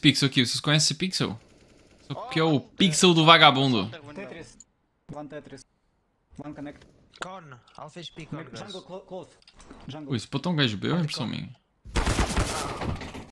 Pixel aqui, vocês conhecem esse Pixel? Só é o oh, Pixel do vagabundo. Tetris. One Tetris. One connect. Alpha Jungle close. Jungle. Esse botão gás de B ou é impressão minha?